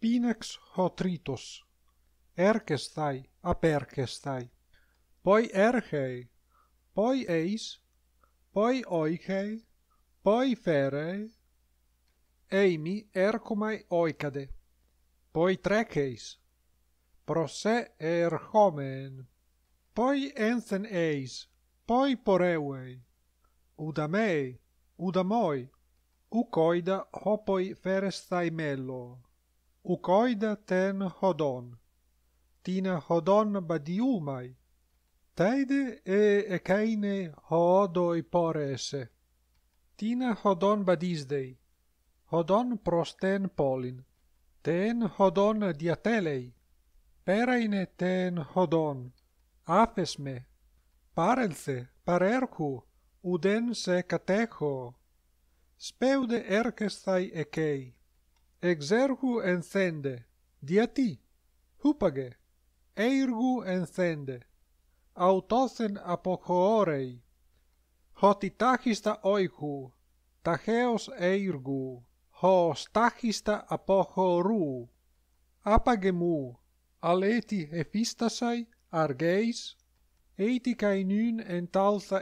pinax ho tritos erkestai aperkestai poi erhei poi eis poi oichei poi fere eimi erkomai oicade. poi trekeis pro se erhomen poi enten eis poi porewei uda mei uda moi u koida hopoi ferestai mello u coid ten hodon tina hodon badiumai taide e e kaine hodo i tina hodon badisdei hodon prosten polin ten hodon diatelei pera in ten hodon apesme parelse parerku uden se catecho speude erkestai ekei exergu encende diati, ti hupage eirgu encende autosen apochorei hoti tachista oihu tacheos eirgu ho stachista apochoru apage mu aleti ephistasai argeis eti kai nun entalza